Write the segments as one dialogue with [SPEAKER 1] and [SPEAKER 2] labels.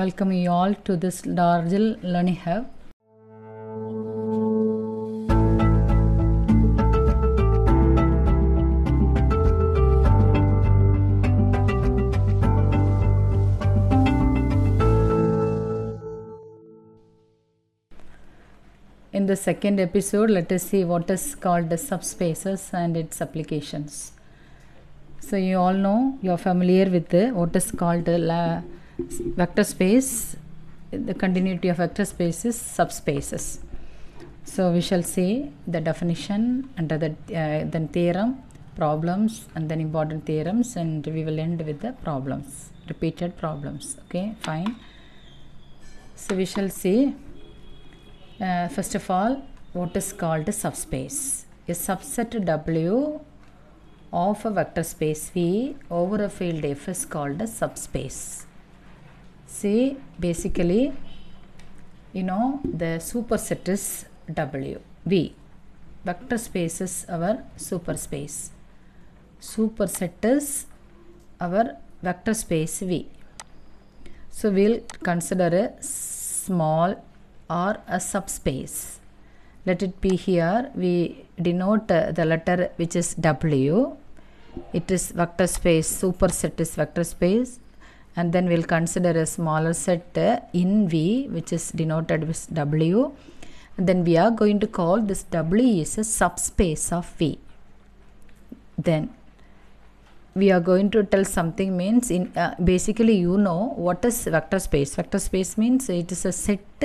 [SPEAKER 1] welcome you all to this Darjil Learning Hub. In the second episode, let us see what is called the subspaces and its applications. So, you all know you are familiar with the, what is called the la- vector space the continuity of vector space is subspaces so we shall see the definition under the uh, then theorem problems and then important theorems and we will end with the problems repeated problems okay fine so we shall see uh, first of all what is called a subspace a subset w of a vector space v over a field f is called a subspace say basically you know the superset is W V vector space is our super space superset is our vector space V so we'll consider a small or a subspace let it be here we denote uh, the letter which is W it is vector space superset is vector space and then we'll consider a smaller set uh, in V which is denoted with W and then we are going to call this W is a subspace of V then we are going to tell something means in uh, basically you know what is vector space vector space means it is a set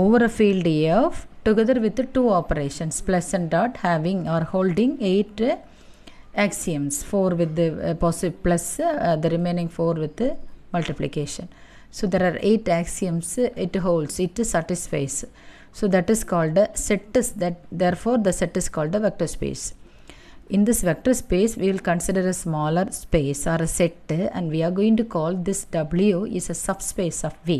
[SPEAKER 1] over a field f together with two operations plus and dot having or holding eight axioms 4 with the uh, positive plus uh, the remaining 4 with the multiplication so there are 8 axioms it holds it satisfies so that is called a set is that therefore the set is called a vector space in this vector space we will consider a smaller space or a set and we are going to call this w is a subspace of v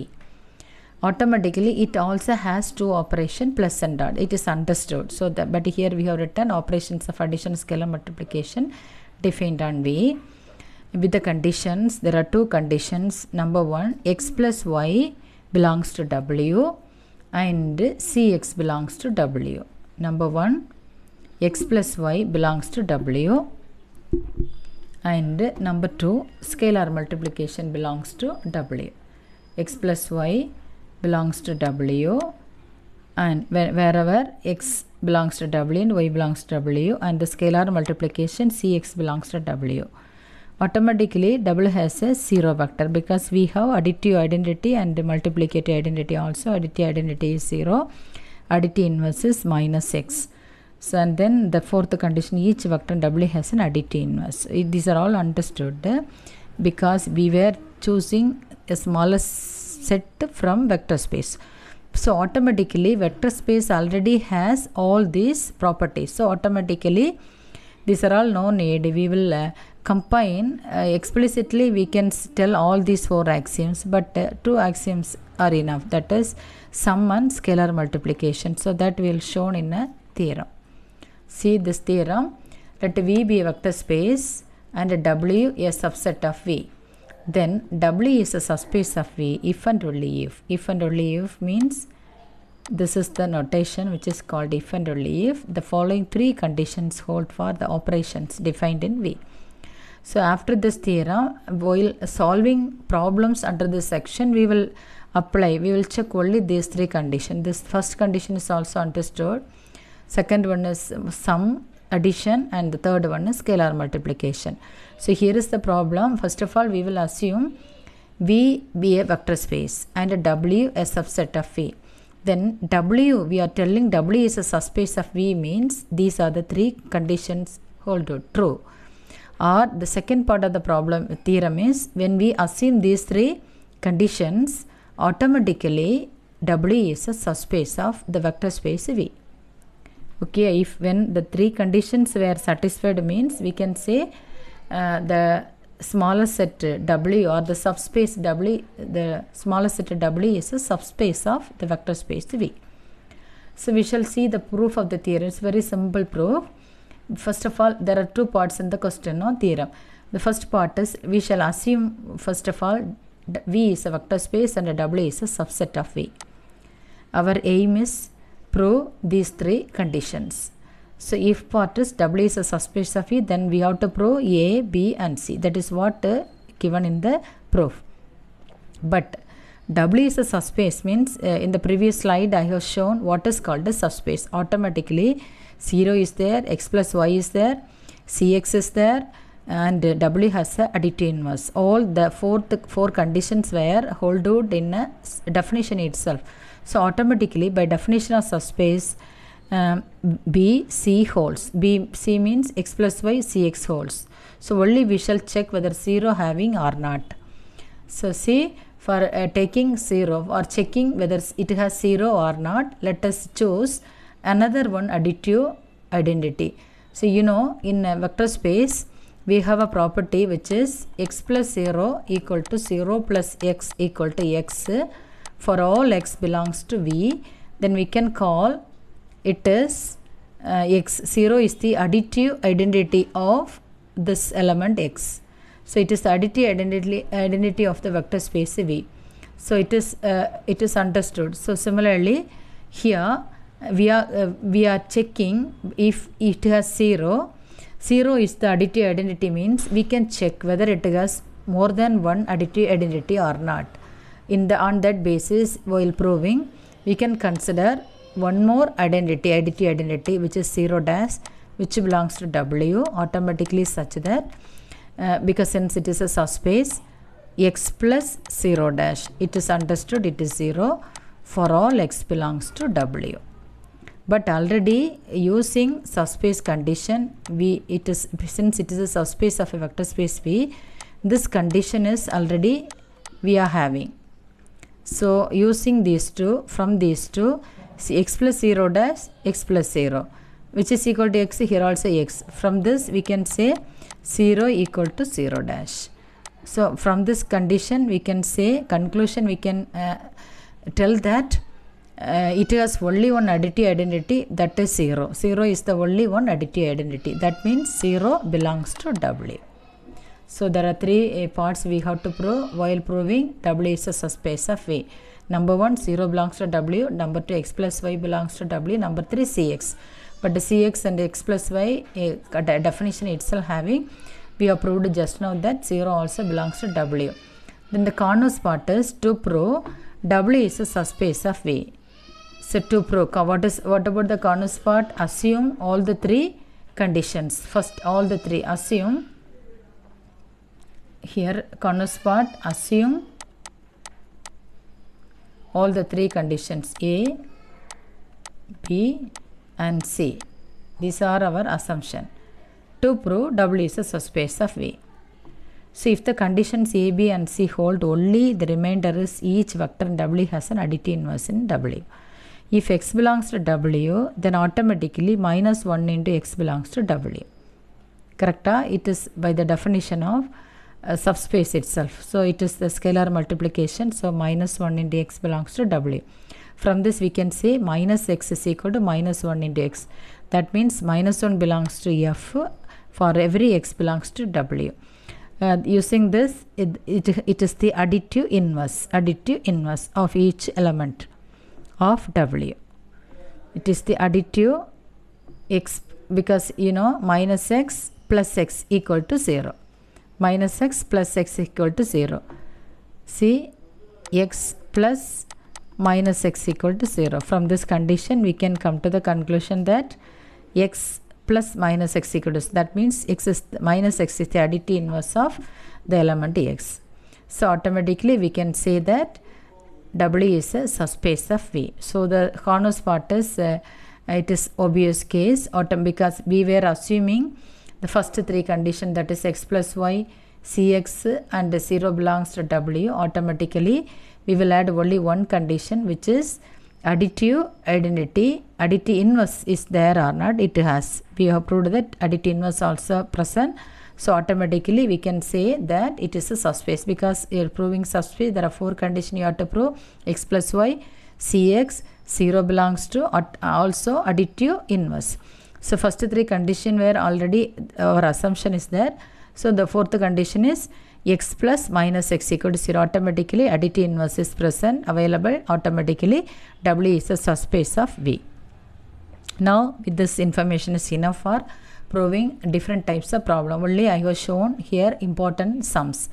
[SPEAKER 1] automatically it also has two operation plus and dot it is understood so that but here we have written operations of addition scalar multiplication defined on v with the conditions there are two conditions number one x plus y belongs to w and cx belongs to w number one x plus y belongs to w and number two scalar multiplication belongs to w x plus y belongs to W and wherever X belongs to W and Y belongs to W and the scalar multiplication CX belongs to W. Automatically W has a zero vector because we have additive identity and multiplicative identity also additive identity is zero additive inverse is minus x. So and then the fourth condition each vector W has an additive inverse. It, these are all understood because we were choosing a smallest set from vector space so automatically vector space already has all these properties so automatically these are all no need we will uh, combine uh, explicitly we can tell all these four axioms but uh, two axioms are enough that is sum and scalar multiplication so that will shown in a theorem see this theorem let v be a vector space and w a subset of v then W is a subspace of V if and only if. If and only if means this is the notation which is called if and only if the following three conditions hold for the operations defined in V. So after this theorem, while solving problems under this section, we will apply, we will check only these three conditions. This first condition is also understood. Second one is sum addition and the third one is scalar multiplication. So here is the problem. First of all, we will assume V be a vector space and W a subset of V. Then W, we are telling W is a subspace of V means these are the three conditions hold true. Or the second part of the problem theorem is when we assume these three conditions, automatically W is a subspace of the vector space V. Okay, if when the three conditions were satisfied means we can say uh, the smaller set W or the subspace W, the smaller set W is a subspace of the vector space V. So we shall see the proof of the theorem. It's very simple proof. First of all, there are two parts in the question or theorem. The first part is we shall assume first of all V is a vector space and W is a subset of V. Our aim is prove these three conditions. So if part is W is a of suffix then we have to prove A, B and C. That is what uh, given in the proof. But W is a subspace means uh, in the previous slide I have shown what is called the subspace. Automatically 0 is there, x plus y is there, cx is there and W has a additive inverse. All the fourth four conditions were hold out in a uh, definition itself. So automatically by definition of subspace um, BC holds. BC means x plus y, CX So only we shall check whether 0 having or not. So C for uh, taking 0 or checking whether it has 0 or not, let us choose another one additive identity. So you know in uh, vector space we have a property which is x plus 0 equal to 0 plus x equal to x for all x belongs to v then we can call it is uh, x 0 is the additive identity of this element x so it is the additive identity identity of the vector space v so it is uh, it is understood so similarly here uh, we are uh, we are checking if it has 0 0 is the additive identity means we can check whether it has more than one additive identity or not in the on that basis while proving we can consider one more identity identity, identity which is 0 dash which belongs to w automatically such that uh, because since it is a subspace x plus 0 dash it is understood it is 0 for all x belongs to w but already using subspace condition we it is since it is a subspace of a vector space v this condition is already we are having so using these two from these two x plus 0 dash x plus 0 which is equal to x here also x from this we can say 0 equal to 0 dash so from this condition we can say conclusion we can uh, tell that uh, it has only one additive identity that is 0 0 is the only one additive identity that means 0 belongs to w so there are three uh, parts we have to prove while proving w is a subspace of v Number 1, 0 belongs to w. Number 2, x plus y belongs to w. Number 3, cx. But the cx and x plus y eh, definition itself having, we proved just now that 0 also belongs to w. Then the converse part is to prove w is a subspace of v. So to prove, what, is, what about the converse part? Assume all the three conditions. First, all the three. Assume here converse part, assume all the three conditions A, B and C. These are our assumption to prove W is a subspace of V. So if the conditions A, B and C hold only the remainder is each vector in W has an additive inverse in W. If x belongs to W then automatically minus 1 into x belongs to W. Correct? Ah? It is by the definition of uh, subspace itself. So it is the scalar multiplication. So minus 1 into x belongs to w. From this we can say minus x is equal to minus 1 into x. That means minus 1 belongs to f for every x belongs to w. Uh, using this, it, it, it is the additive inverse, additive inverse of each element of w. It is the additive x because you know minus x plus x equal to 0 minus x plus x equal to 0. See x plus minus x equal to 0. From this condition we can come to the conclusion that x plus minus x equal to that means x is minus x is the additive inverse of the element x. So automatically we can say that W is a subspace of V. So the corner part is uh, it is obvious case because we were assuming the first three condition that is x plus y cx and 0 belongs to w automatically we will add only one condition which is additive identity additive inverse is there or not it has we have proved that additive inverse also present so automatically we can say that it is a subspace because you are proving subspace there are four condition you have to prove x plus y cx 0 belongs to also additive inverse so first three condition where already our assumption is there. So the fourth condition is x plus minus x equal to 0 automatically additive inverse is present available automatically W is a subspace of V. Now with this information is enough for proving different types of problem only I have shown here important sums.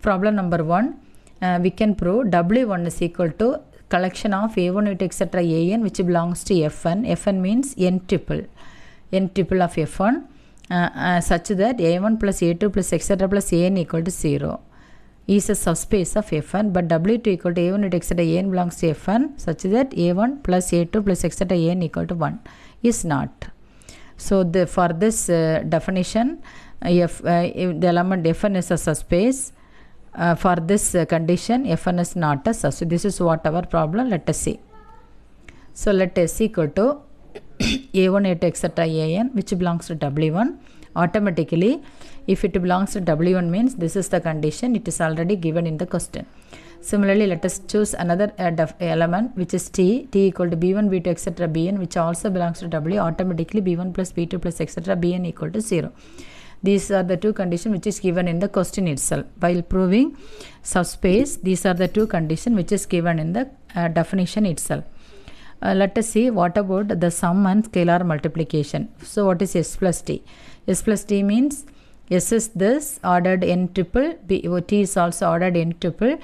[SPEAKER 1] Problem number 1 uh, we can prove W1 is equal to collection of A1 etc. AN which belongs to Fn. Fn means n triple n triple of f1 uh, uh, such that a1 plus a2 plus etc plus an equal to 0 is a subspace of f1 but w2 equal to a1 at etc an belongs to f1 such that a1 plus a2 plus etc an equal to 1 is not. So the, for this uh, definition if, uh, uh, if the element f1 is a subspace uh, for this uh, condition f1 is not a subspace. So this is what our problem let us see. So let s equal to a1, a2, etc. an which belongs to w1 automatically if it belongs to w1 means this is the condition it is already given in the question. Similarly, let us choose another element which is t, t equal to b1, b2, etc. bn which also belongs to w automatically b1 plus b2 plus etc. bn equal to 0 these are the two conditions which is given in the question itself while proving subspace these are the two conditions which is given in the uh, definition itself uh, let us see what about the sum and scalar multiplication. So what is s plus t? s plus t means s is this ordered n triple, B, oh, t is also ordered n triple.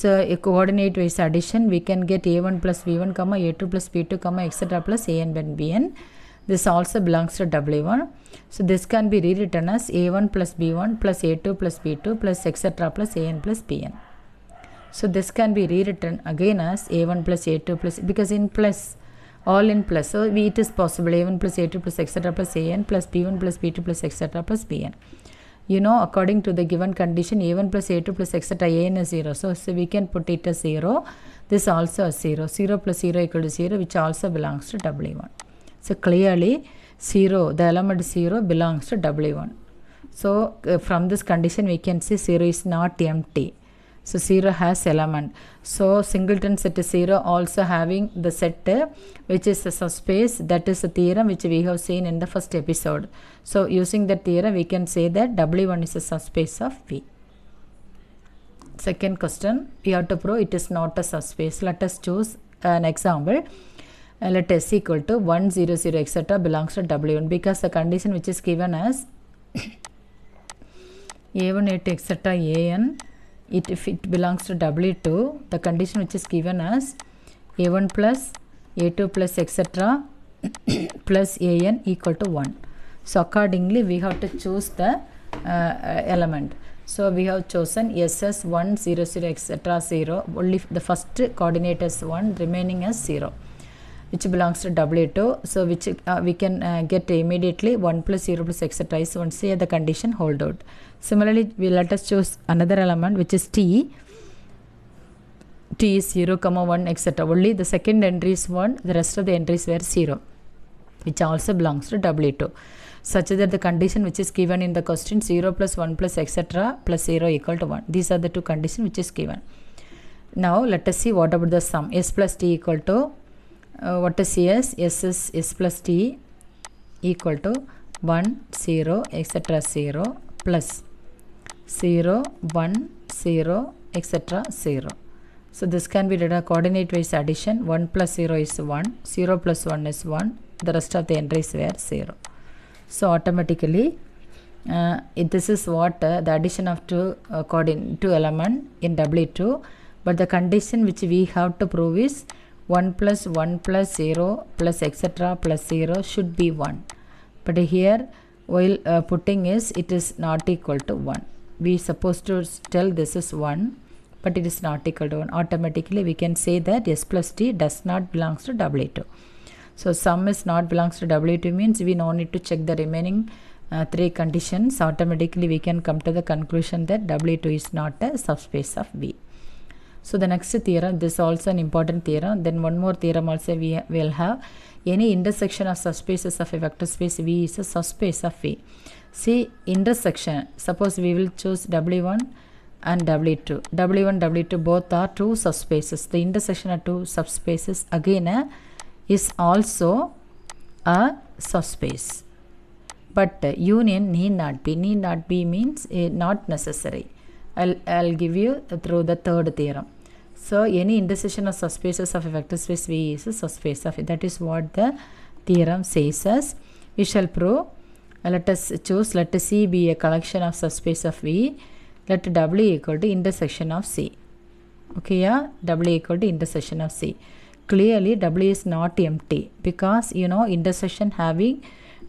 [SPEAKER 1] So a coordinate wise addition we can get a1 plus b1 comma a2 plus b2 comma etc plus an and bn. This also belongs to w1. So this can be rewritten as a1 plus b1 plus a2 plus b2 plus etc plus an plus bn. So this can be rewritten again as a1 plus a2 plus because in plus all in plus so it is possible a1 plus a2 plus etc plus an plus b1 plus b2 plus etc plus bn. You know according to the given condition a1 plus a2 plus etc an is 0 so, so we can put it as 0 this also is 0 0 plus 0 equal to 0 which also belongs to w1. So clearly 0 the element 0 belongs to w1. So uh, from this condition we can say 0 is not empty so 0 has element. So singleton set 0 also having the set which is a subspace that is a theorem which we have seen in the first episode. So using that theorem we can say that W1 is a subspace of V. Second question we have to prove it is not a subspace. Let us choose an example. Uh, let s equal to 1 0 0 etc belongs to w1 because the condition which is given as a1 8 etc an it if it belongs to W2 the condition which is given as A1 plus A2 plus etc plus An equal to 1. So accordingly we have to choose the uh, element. So we have chosen SS1, 0, 0, etc. 0. Only the first coordinate is 1, remaining as 0 which belongs to W2 so which uh, we can uh, get immediately 1 plus 0 plus etc So, once here the condition hold out. Similarly we let us choose another element which is T T is 0 comma 1 etc only the second entry is 1 the rest of the entries were 0 which also belongs to W2 such that the condition which is given in the question 0 plus 1 plus etc plus 0 equal to 1 these are the two conditions which is given. Now let us see what about the sum s plus t equal to uh, what is s s is s plus t equal to 1 0 etc 0 plus 0 1 0 etc 0 so this can be done a coordinate wise addition 1 plus 0 is 1 0 plus 1 is 1 the rest of the entries were 0 so automatically uh, it, this is what uh, the addition of two uh, coordinate two element in W2 but the condition which we have to prove is 1 plus 1 plus 0 plus etc plus 0 should be 1 but here while uh, putting is it is not equal to 1 we supposed to tell this is 1 but it is not equal to 1 automatically we can say that s plus t does not belongs to w2 so sum is not belongs to w2 means we no need to check the remaining uh, three conditions automatically we can come to the conclusion that w2 is not a subspace of v so the next theorem, this is also an important theorem. Then one more theorem also we will have. Any intersection of subspaces of a vector space V is a subspace of V. See intersection, suppose we will choose W1 and W2. W1, W2 both are two subspaces. The intersection of two subspaces again uh, is also a subspace. But uh, union need not be. Need not be means uh, not necessary. I'll, I'll give you through the third theorem. So any intersection of subspaces of a vector space V is a subspace of it. That is what the theorem says us. We shall prove. Uh, let us choose let C be a collection of subspace of V. Let W equal to intersection of C. Okay, yeah, W equal to intersection of C. Clearly, W is not empty because you know intersection having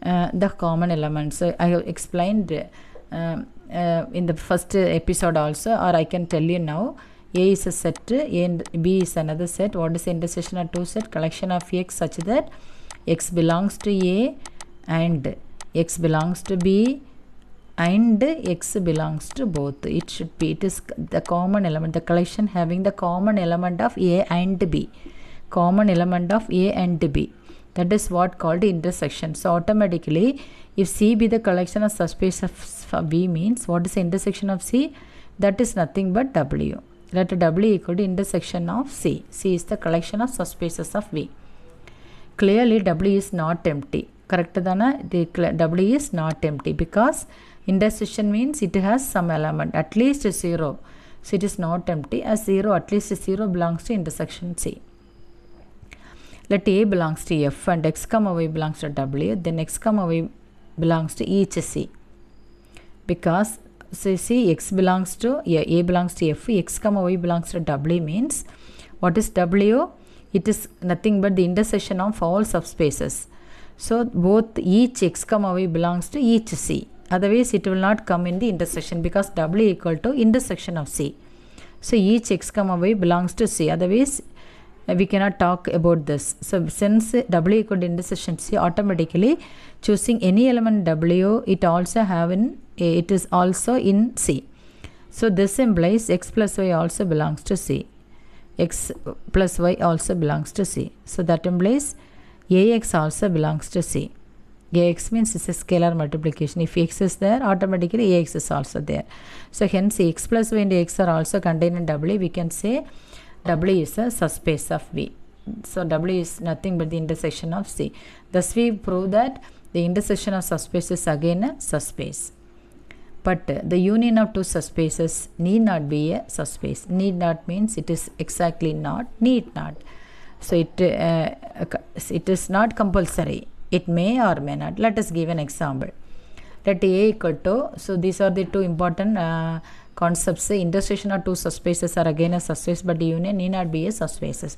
[SPEAKER 1] uh, the common elements. So I have explained uh, uh, in the first episode also, or I can tell you now. A is a set and B is another set. What is intersection of two set? Collection of X such that X belongs to A and X belongs to B and X belongs to both. It should be, it is the common element, the collection having the common element of A and B. Common element of A and B. That is what called intersection. So automatically if C be the collection of subspace of B means what is the intersection of C? That is nothing but W. Let W equal to intersection of C. C is the collection of subspaces of V. Clearly W is not empty. Correct the W is not empty because intersection means it has some element at least 0. So it is not empty as 0 at least 0 belongs to intersection C. Let A belongs to F and X comma Y belongs to W then X comma Y belongs to each C because so see x belongs to yeah, a belongs to f x comma y belongs to w means what is w it is nothing but the intersection of all subspaces so both each x comma y belongs to each c otherwise it will not come in the intersection because w equal to intersection of c so each x comma y belongs to c otherwise we cannot talk about this. So since W equal to intersection C automatically choosing any element W it also have an it is also in C. So this implies x plus y also belongs to C. x plus y also belongs to C. So that implies ax also belongs to C. ax means it's a scalar multiplication. If x is there, automatically ax is also there. So hence x plus y and x are also contained in W. We can say W is a subspace of V. So W is nothing but the intersection of C. Thus we prove that the intersection of subspace is again a subspace. But the union of two subspaces need not be a subspace. Need not means it is exactly not, need not. So it, uh, uh, it is not compulsory. It may or may not. Let us give an example. Let A equal to, so these are the two important uh, concepts. Intersection of two subspaces are again a subspace, but the union need not be a subspaces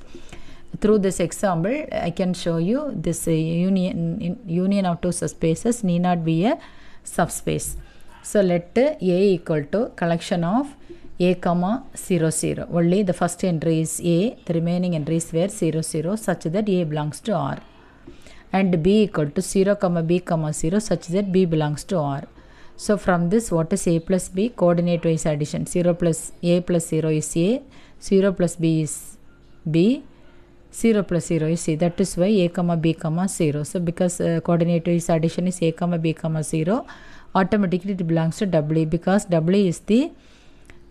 [SPEAKER 1] through this example I can show you this uh, union in, union of two subspaces need not be a subspace. So let A equal to collection of A comma 0 0. Only the first entry is A, the remaining entries were 0 0 such that A belongs to R. And B equal to 0 comma B comma 0 such that B belongs to R. So from this what is A plus B coordinate wise addition 0 plus A plus 0 is A, 0 plus B is B, 0 plus 0 is C. That is why A comma B comma 0. So because uh, coordinate wise addition is A comma B comma 0 automatically it belongs to W because W is the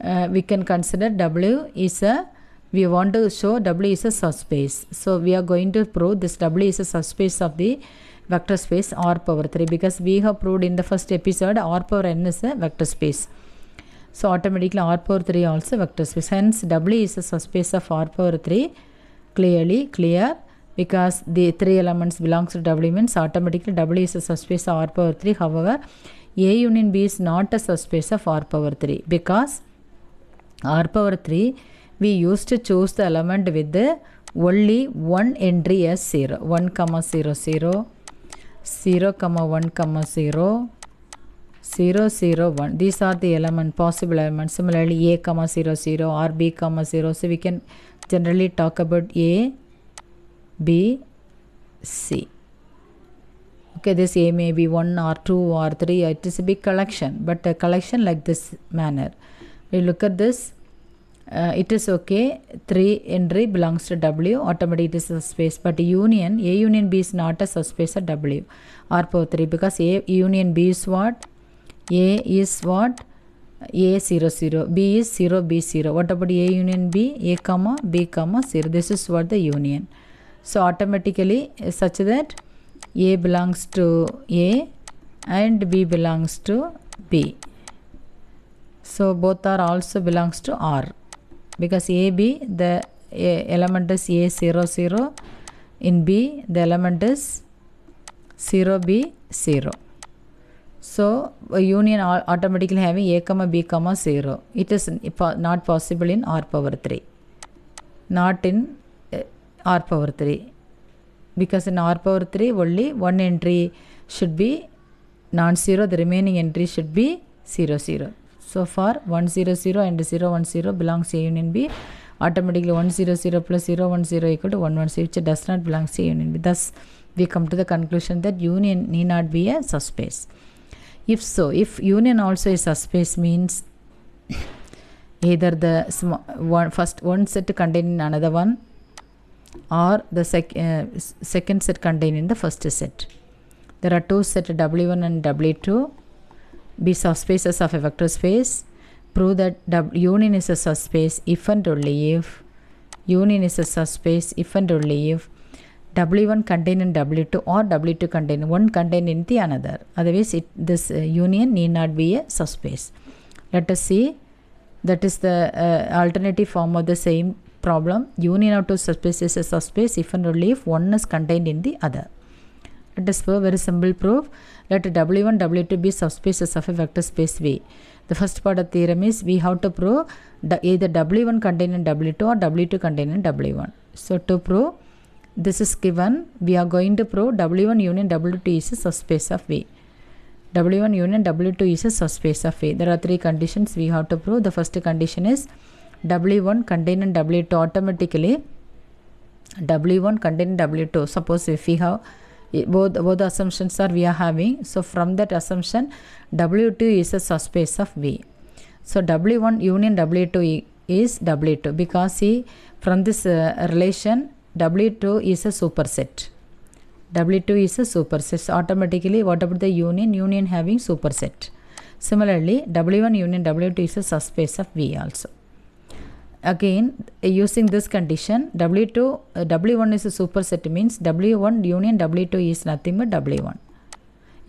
[SPEAKER 1] uh, we can consider W is a we want to show W is a subspace. So we are going to prove this W is a subspace of the vector space R power 3 because we have proved in the first episode R power n is a vector space. So automatically R power 3 also vector space. Hence W is a subspace of R power 3 clearly clear because the three elements belongs to W means automatically W is a subspace of R power 3. However, a union B is not a subspace of R power 3 because R power 3 we used to choose the element with the only one entry as 0 1 comma 0 0 0 comma 1 comma 0 0 0 1 these are the element possible elements similarly a comma 0 0 or b comma 0 so we can generally talk about a b c okay A may be one or two or three it is a big collection but a collection like this manner we look at this uh, it is okay 3 entry belongs to w automatically it is a space but union a union b is not a subspace of w or for 3 because a union b is what a is what a 0 0 b is 0 b 0 what about a union b a comma b comma 0 this is what the union so automatically such that a belongs to A and B belongs to B. So both are also belongs to R because AB the element is A00 0, in B the element is 0B0. 0. So union automatically having A comma B comma 0. It is not possible in R power 3. Not in eh, R power 3 because in r power 3 only one entry should be non-zero the remaining entry should be 0 0 so for 1 0 0 and 0 1 0 belongs a union b automatically 1 0 0 plus 0 1 0 equal to 1 1 0 which does not belong to a union b thus we come to the conclusion that union need not be a subspace if so if union also is subspace means either the one first one set containing another one or the sec uh, second set contained in the first set. There are two sets W1 and W2 be subspaces of a vector space. Prove that w union is a subspace if and only if union is a subspace if and only if W1 in W2 or W2 containing one in the another. Otherwise, it, this uh, union need not be a subspace. Let us see. That is the uh, alternative form of the same problem union of two subspaces is a subspace if and only if one is contained in the other. Let us for very simple proof. Let W1, W2 be subspaces of a vector space V. The first part of the theorem is we have to prove either W1 contained in W2 or W2 contained in W1. So to prove this is given, we are going to prove W1 union W2 is a subspace of V. W1 union W2 is a subspace of A. There are three conditions we have to prove. The first condition is W1 containing W2 automatically W1 containing W2. Suppose if we have eh, both both assumptions are we are having so from that assumption w2 is a subspace of v so w1 union w2 is w2 because see from this uh, relation w2 is a superset w2 is a superset so automatically what about the union union having superset similarly w1 union w2 is a subspace of v also again using this condition W2 uh, W1 is a superset means W1 union W2 is nothing but W1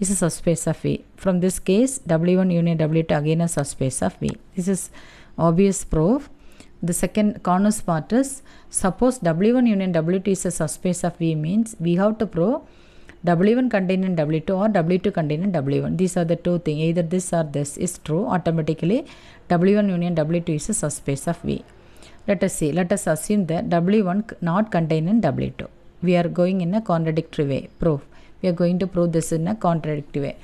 [SPEAKER 1] is a subspace of V. From this case W1 union W2 again a subspace of V. This is obvious proof. The second corner part is suppose W1 union W2 is a subspace of V means we have to prove W1 in W2 or W2 in W1. These are the two things. Either this or this is true. Automatically, W1 union W2 is a subspace of V. Let us see. Let us assume that W1 not contained in W2. We are going in a contradictory way. Proof. We are going to prove this in a contradictory way.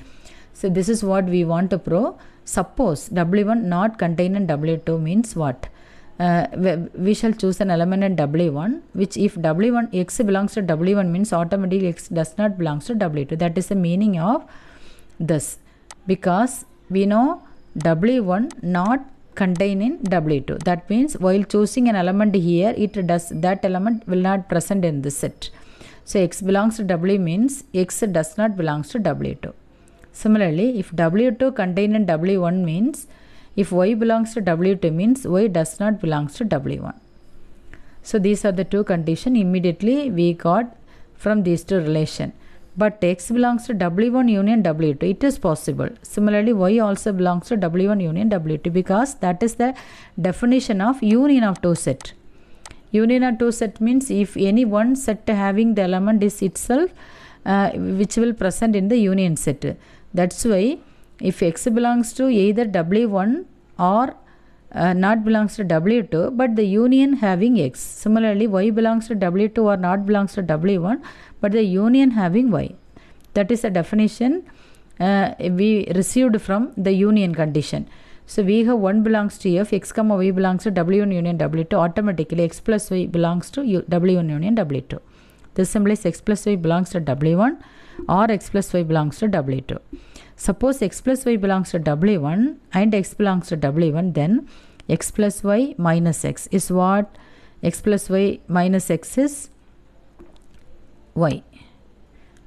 [SPEAKER 1] So this is what we want to prove. Suppose W1 not contained in W2 means what? Uh, we shall choose an element in W1 which if W1 x belongs to W1 means automatically x does not belongs to W2. That is the meaning of this because we know W1 not Containing in W2. That means while choosing an element here, it does that element will not present in this set. So x belongs to W means x does not belongs to W2. Similarly, if W2 contains in W1 means if y belongs to W2 means y does not belongs to W1. So these are the two condition immediately we got from these two relation but x belongs to W1 union W2. It is possible. Similarly, y also belongs to W1 union W2 because that is the definition of union of two set. Union of two set means if any one set having the element is itself uh, which will present in the union set. That's why if x belongs to either W1 or uh, not belongs to W2 but the union having X. Similarly, Y belongs to W2 or not belongs to W1 but the union having y. That is the definition uh, we received from the union condition. So we have 1 belongs to f, x comma y belongs to w union w2 automatically x plus y belongs to u, w union w2. This implies x plus y belongs to w1 or x plus y belongs to w2. Suppose x plus y belongs to w1 and x belongs to w1 then x plus y minus x is what x plus y minus x is y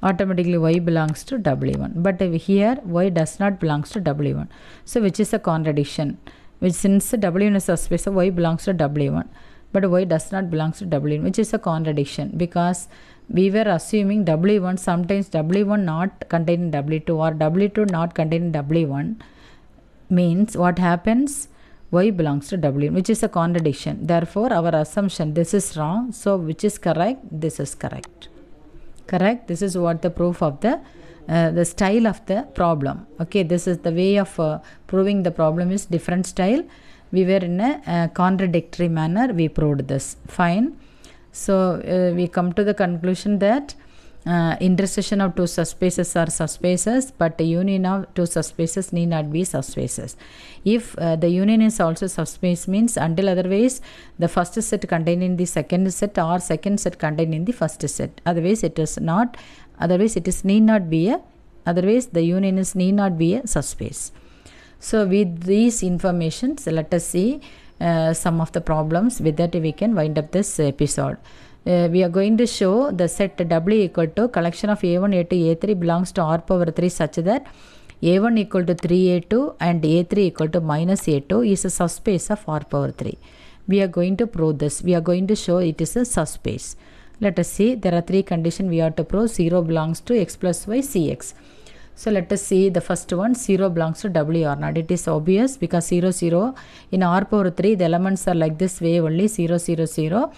[SPEAKER 1] automatically y belongs to w1 but here y does not belongs to w1 so which is a contradiction which since w1 is a space so y belongs to w1 but y does not belongs to w1 which is a contradiction because we were assuming w1 sometimes w1 not containing w2 or w2 not containing w1 means what happens y belongs to w which is a contradiction therefore our assumption this is wrong so which is correct this is correct correct this is what the proof of the uh, the style of the problem okay this is the way of uh, proving the problem is different style we were in a uh, contradictory manner we proved this fine so uh, we come to the conclusion that uh, intersection of two subspaces are subspaces but the union of two subspaces need not be subspaces if uh, the union is also subspace means until otherwise the first set contained in the second set or second set contained in the first set otherwise it is not otherwise it is need not be a otherwise the union is need not be a subspace so with these informations let us see uh, some of the problems with that we can wind up this episode uh, we are going to show the set W equal to collection of A1, A2, A3 belongs to R power 3 such that A1 equal to 3A2 and A3 equal to minus A2 is a subspace of R power 3. We are going to prove this. We are going to show it is a subspace. Let us see. There are three conditions we have to prove. 0 belongs to x plus y cx. So let us see the first one 0 belongs to W or not. It is obvious because 0 0 in R power 3 the elements are like this way only 0 0 0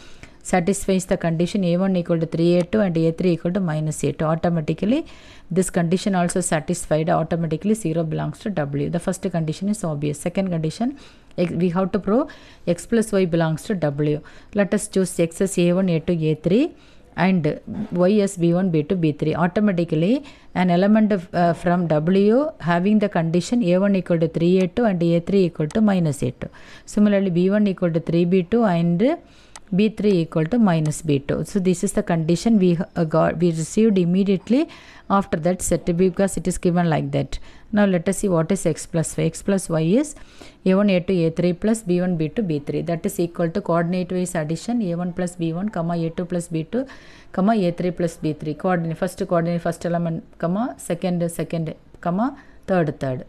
[SPEAKER 1] satisfies the condition a1 equal to 3a2 and a3 equal to minus a2 automatically this condition also satisfied automatically 0 belongs to w the first condition is obvious second condition we have to prove x plus y belongs to w let us choose x as a1 a2 a3 and y as b1 b2 b3 automatically an element of, uh, from w having the condition a1 equal to 3a2 and a3 equal to minus a2 similarly b1 equal to 3b2 and b3 equal to minus b2 so this is the condition we uh, got we received immediately after that set because it is given like that now let us see what is x plus y x plus y is a1 a2 a3 plus b1 b2 b3 that is equal to coordinate wise addition a1 plus b1 comma a2 plus b2 comma a3 plus b3 coordinate first coordinate first element comma second second comma third third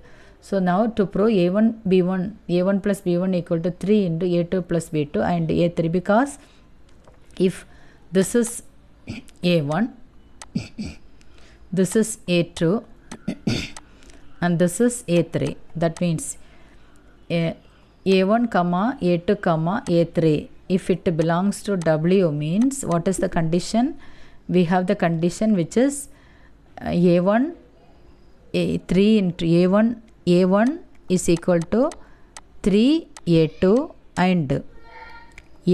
[SPEAKER 1] so now to prove a1 b1 a1 plus b1 equal to 3 into a2 plus b2 and a3 because if this is a1 this is a2 and this is a3 that means a, a1 comma a2 comma a3 if it belongs to w means what is the condition we have the condition which is a1 uh, a3 into a1 a1 is equal to 3 a2 and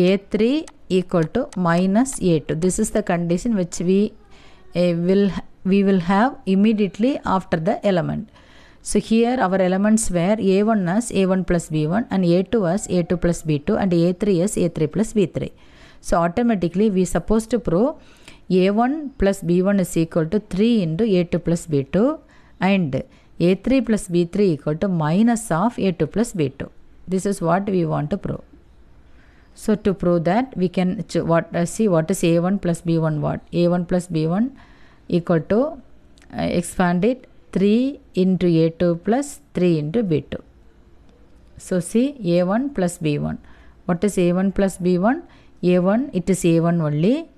[SPEAKER 1] a3 equal to minus a2 this is the condition which we uh, will we will have immediately after the element so here our elements were a1 as a1 plus b1 and a2 as a2 plus b2 and a3 as a3 plus b3 so automatically we supposed to prove a1 plus b1 is equal to 3 into a2 plus b2 and a3 plus b3 equal to minus of a2 plus b2. This is what we want to prove. So to prove that we can what uh, see what is a1 plus b1 what a1 plus b1 equal to uh, expand it 3 into a2 plus 3 into b2. So see a1 plus b1. What is a1 plus b1? a1 it is a1 only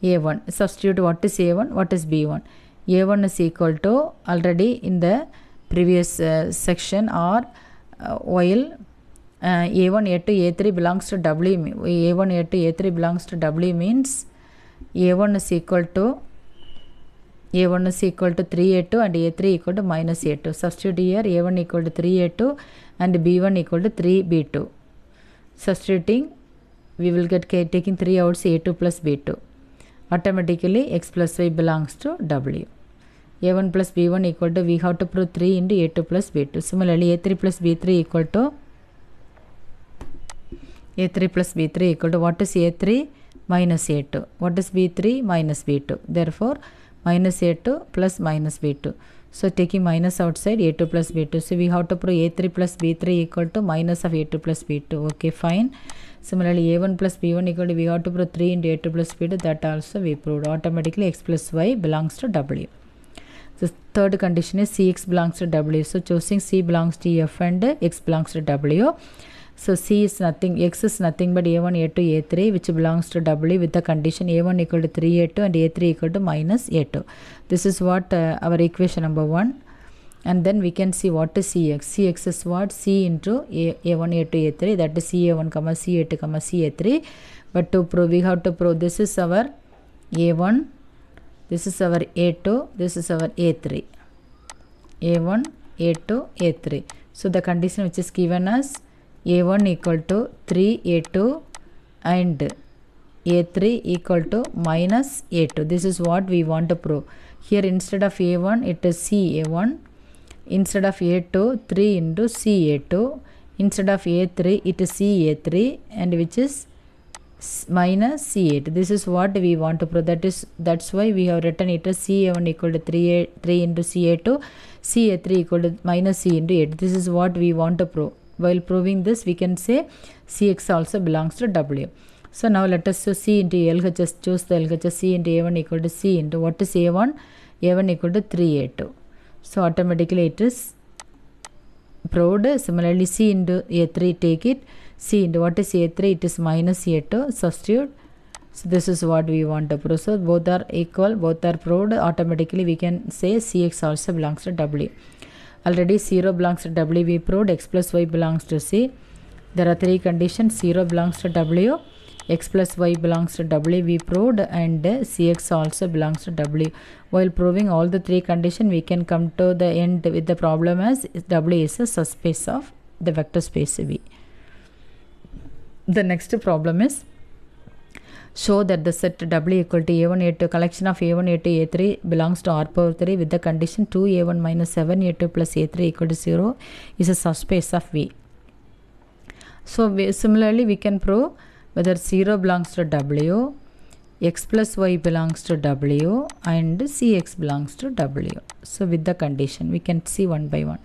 [SPEAKER 1] a1 substitute what is a1 what is b1 a1 is equal to already in the previous uh, section or uh, while uh, a1 a2 a3 belongs to w a1 a2 a3 belongs to w means a1 is equal to a1 is equal to 3a2 and a3 equal to minus a2 substitute here a1 equal to 3a2 and b1 equal to 3b2 substituting we will get taking 3 outs a2 plus b2 automatically x plus y belongs to w a1 plus b1 equal to we have to prove 3 into a2 plus b2. Similarly, a3 plus b3 equal to a3 plus b3 equal to what is a3 minus a2. What is b3 minus b2? Therefore, minus a2 plus minus b2. So, taking minus outside a2 plus b2. So, we have to prove a3 plus b3 equal to minus of a2 plus b2. Okay, fine. Similarly, a1 plus b1 equal to we have to prove 3 into a2 plus b2. That also we proved. Automatically, x plus y belongs to w. The third condition is Cx belongs to W. So choosing C belongs to F and X belongs to W. So C is nothing, X is nothing but A1, A2, A3 which belongs to W with the condition A1 equal to 3 A2 and A3 equal to minus A2. This is what uh, our equation number 1 and then we can see what is Cx. Cx is what? C into A, one A2, A3 that is CA1, comma c a2 comma CA3 but to prove we have to prove this is our A1 this is our A2, this is our A3. A1, A2, A3. So the condition which is given as A1 equal to 3 A2 and A3 equal to minus A2. This is what we want to prove. Here instead of A1 it is CA1. Instead of A2 3 into CA2. Instead of A3 it is CA3 and which is minus C8. This is what we want to prove. That is, that's why we have written it as C1 equal to 3, 3 into CA2, CA3 equal to minus C into 8. This is what we want to prove. While proving this, we can say Cx also belongs to W. So now let us so C into LHS, choose the LHS C into A1 equal to C into what is A1? A1 equal to 3A2. So automatically it is proved. Similarly, C into A3 take it. C into what is A3? It is minus A2. Substitute. So this is what we want to prove. So both are equal, both are proved. Automatically we can say Cx also belongs to W. Already 0 belongs to W we proved, x plus y belongs to C. There are three conditions, 0 belongs to W, x plus y belongs to W we proved and Cx also belongs to W. While proving all the three conditions, we can come to the end with the problem as W is a subspace of the vector space V the next problem is show that the set W equal to A1 A2 collection of A1 A2 A3 belongs to R power 3 with the condition 2 A1 minus 7 A2 plus A3 equal to 0 is a subspace of V. So we, similarly we can prove whether 0 belongs to W, x plus y belongs to W and cx belongs to W. So with the condition we can see one by one.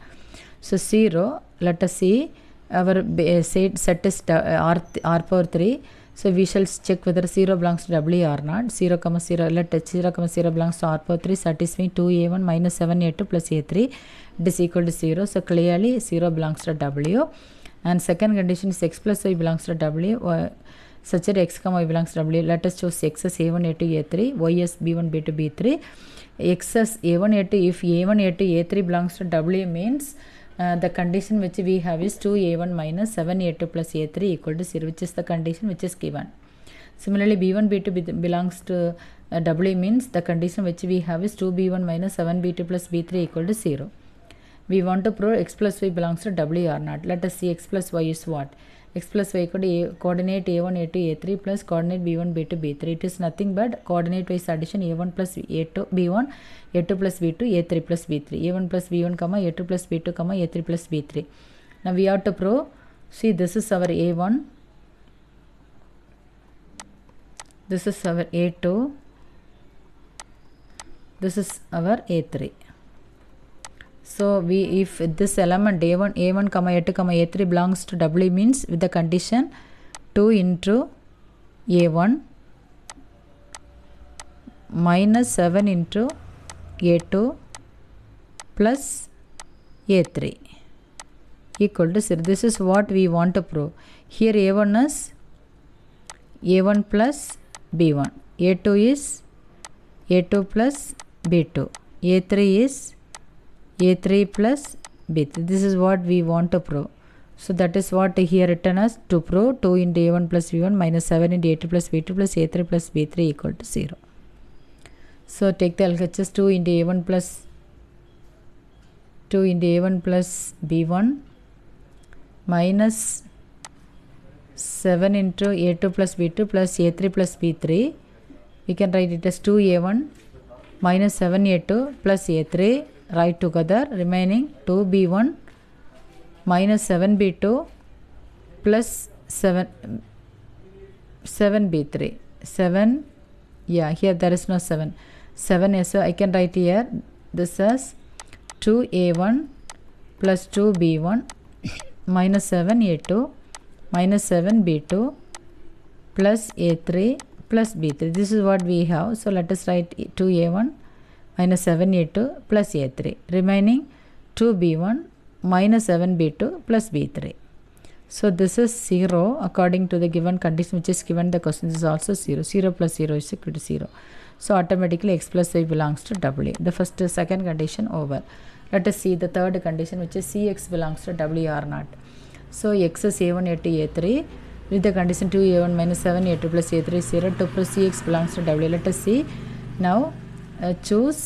[SPEAKER 1] So 0 let us see our eh, set, set is uh, R, R power 3. So we shall check whether 0 belongs to W or not. 0 comma 0 let 0 comma 0 belongs to R power 3 satisfying 2A1 minus 7A2 plus A3 it is equal to 0. So clearly 0 belongs to W and second condition is x plus y belongs to W or uh, such that x comma y belongs to W let us choose x as A1 A2 A3 y as B1 B2 B3 x as A1 A2 if A1 A2 A3 belongs to W means uh, the condition which we have is 2a1 minus 7a2 plus a3 equal to 0 which is the condition which is given. Similarly b1 b2 belongs to uh, W means the condition which we have is 2b1 minus 7b2 plus b3 equal to 0. We want to prove x plus y belongs to W or not. Let us see x plus y is what. x plus y equal to a, coordinate a1 a2 a3 plus coordinate b1 b2 b3. It is nothing but coordinate wise addition a1 plus a2 b1 A two plus v2, a3 plus v3, a1 plus v1, comma, a2 plus v2, comma, a3 plus v3. Now we have to prove, see this is our a1, this is our a2, this is our a3. So we if this element a1, a1, comma, a2, comma, a3 belongs to W means with the condition 2 into a1 minus 7 into a2 plus a3 equal to 0. This is what we want to prove. Here a1 is a1 plus b1. a2 is a2 plus b2. a3 is a3 plus b3. This is what we want to prove. So that is what here written as to prove 2 into a1 plus b1 minus 7 into a2 plus b2 plus a3 plus b3 equal to 0. So take the LHS 2 into A1 plus 2 into A1 plus B1 minus 7 into A2 plus B2 plus A3 plus B3. We can write it as 2A1 minus 7A2 plus A3 write together remaining 2B1 minus 7B2 plus 7 7B3 7 yeah here there is no 7 7 so I can write here this is 2a1 plus 2b1 minus 7a2 minus 7b2 plus a3 plus b3 this is what we have so let us write 2a1 minus 7a2 plus a3 remaining 2b1 minus 7b2 plus b3 so this is 0 according to the given condition which is given the question is also 0. 0 plus 0 is equal to 0. So automatically x plus y belongs to W. The first second condition over. Let us see the third condition which is Cx belongs to W or not. So x is a1, a2, a3 with the condition 2a1 minus 7 a2 plus a3 is 0 2 plus cx belongs to w let us see now uh, choose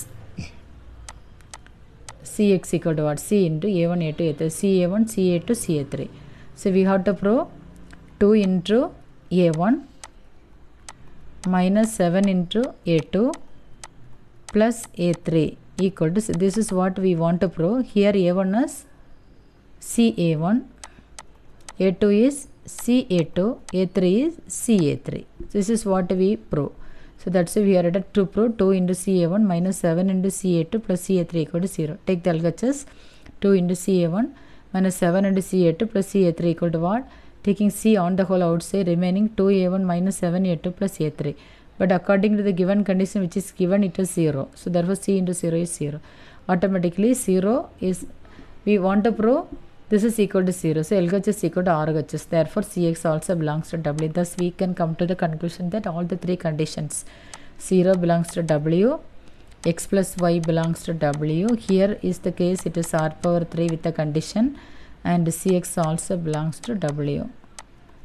[SPEAKER 1] cx equal to what c into a1 a2 a3 ca1 ca2 ca3 so we have to prove 2 into a1 minus 7 into a2 plus a3 equal to this is what we want to prove here a1 is ca1 a2 is ca2 a3 is ca3 this is what we prove so that's why we are at to prove 2 into ca1 minus 7 into ca2 plus ca3 equal to 0 take the LHS 2 into ca1 minus 7 into ca2 plus ca3 equal to what taking C on the whole outside, remaining 2a1 minus 7a2 plus a3. But according to the given condition which is given, it is 0. So therefore, C into 0 is 0. Automatically, 0 is, we want to prove this is equal to 0. So LHS is equal to RHS. Therefore, CX also belongs to W. Thus, we can come to the conclusion that all the three conditions 0 belongs to W, X plus Y belongs to W. Here is the case, it is R power 3 with the condition and cx also belongs to w.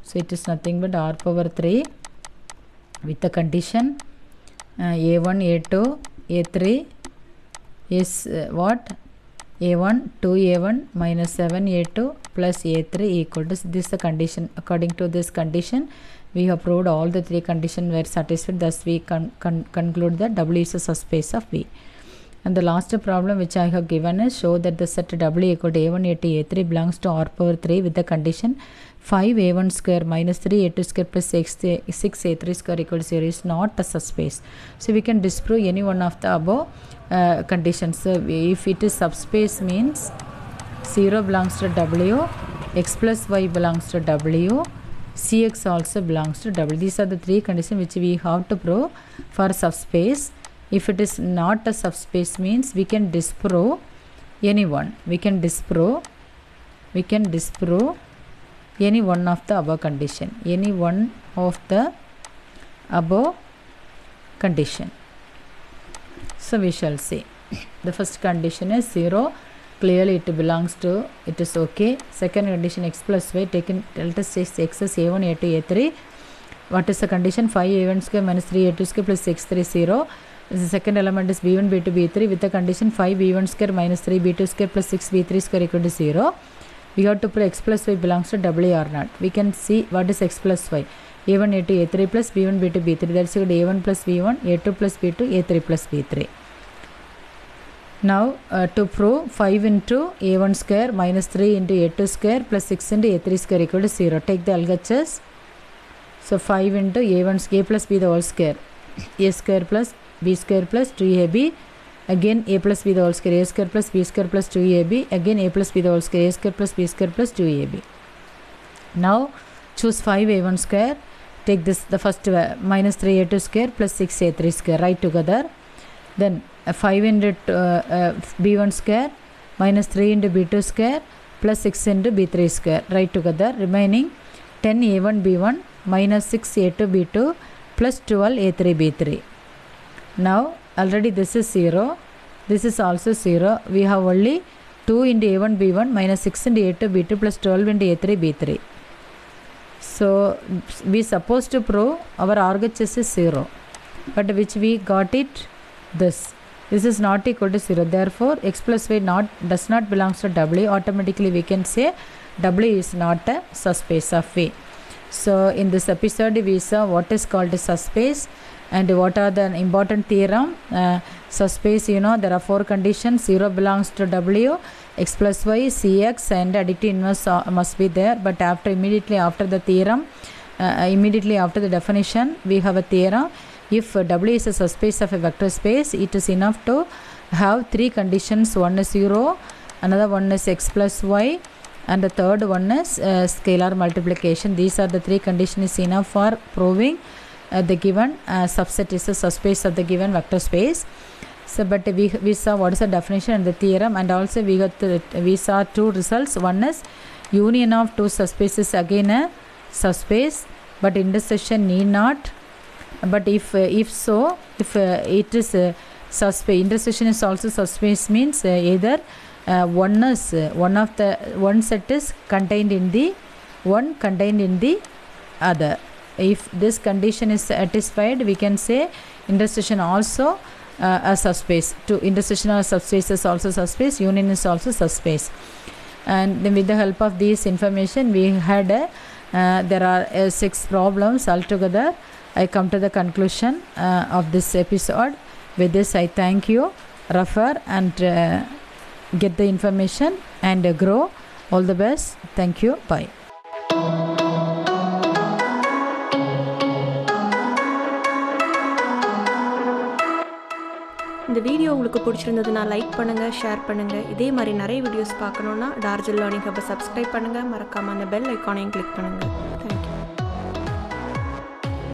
[SPEAKER 1] So it is nothing but r power 3 with the condition uh, a1, a2, a3 is uh, what? a1, 2a1 minus 7a2 plus a3 equal to this the condition. According to this condition, we have proved all the three conditions were satisfied. Thus, we con, con conclude that W is a subspace of V. And the last problem which I have given is show that the set W equal to A1 A2 A3 belongs to R power 3 with the condition 5 A1 square minus 3 A2 square plus 6, 6 A3 square equals 0 is not a subspace. So we can disprove any one of the above uh, conditions. So if it is subspace means 0 belongs to W, x plus y belongs to W, cx also belongs to W. These are the three conditions which we have to prove for subspace if it is not a subspace means we can disprove anyone we can disprove we can disprove any one of the above condition any one of the above condition so we shall see the first condition is 0 clearly it belongs to it is okay second condition x plus y taken delta us x is a1 a2 a3 what is the condition 5 a1 square minus 3 a2 square plus 6 3 0 the second element is b1, b2, b3 with the condition 5 b1 square minus 3 b2 square plus 6 b3 square equal to 0. We have to put x plus y belongs to w or not. We can see what is x plus y. a1, a2, a3 plus b1, b2, b3. That's equal to a1 plus b1, a2 plus b2, a3 plus b3. Now uh, to prove 5 into a1 square minus 3 into a2 square plus 6 into a3 square equal to 0. Take the LHS. So 5 into a1 a plus b the whole square. a square plus b square plus 2ab again a plus b the whole square a square plus b square plus 2ab again a plus b the whole square a square plus b square plus 2ab now choose 5a1 square take this the first uh, minus 3a2 square plus 6a3 square right together then uh, 5 into uh, uh, b1 square minus 3 into b2 square plus 6 into b3 square right together remaining 10 a1 b1 minus 6 a2 b2 plus 12 a3 b3 now already this is 0, this is also 0. We have only 2 into a1 b1 minus 6 into a2 b2 plus 12 into a3 b3. So we supposed to prove our RHS is 0 but which we got it this. This is not equal to 0 therefore x plus y not does not belongs to w automatically we can say w is not a subspace of v. So in this episode we saw what is called a subspace and what are the important theorem uh, so space you know there are four conditions 0 belongs to w x plus y cx and additive inverse uh, must be there but after immediately after the theorem uh, uh, immediately after the definition we have a theorem if w is a subspace of a vector space it is enough to have three conditions one is 0 another one is x plus y and the third one is uh, scalar multiplication these are the three conditions enough for proving uh, the given uh, subset is a subspace of the given vector space so but we, we saw what is the definition and the theorem and also we got we saw two results one is union of two subspaces again a subspace but intersection need not but if uh, if so if uh, it is a subspace intersection is also subspace means uh, either one is one of the one set is contained in the one contained in the other if this condition is satisfied we can say intersection also uh, a subspace to intersection of subspace is also subspace union is also subspace and then with the help of this information we had a, uh, there are uh, six problems altogether i come to the conclusion uh, of this episode with this i thank you refer and uh, get the information and grow all the best thank you bye இந்த வீடியோ உங்களுக்கு நான் like பண்ணுங்கள் share பண்ணுங்கள் இதே மாதிரி நிறைய videos பார்க்கணுன்னா டார்ஜில் லேர்னிங் ஹப்பை சப்ஸ்கிரைப் பண்ணுங்கள் மறக்காமல் அந்த பெல் ஐக்கானையும் கிளிக் பண்ணுங்கள் தேங்க்யூ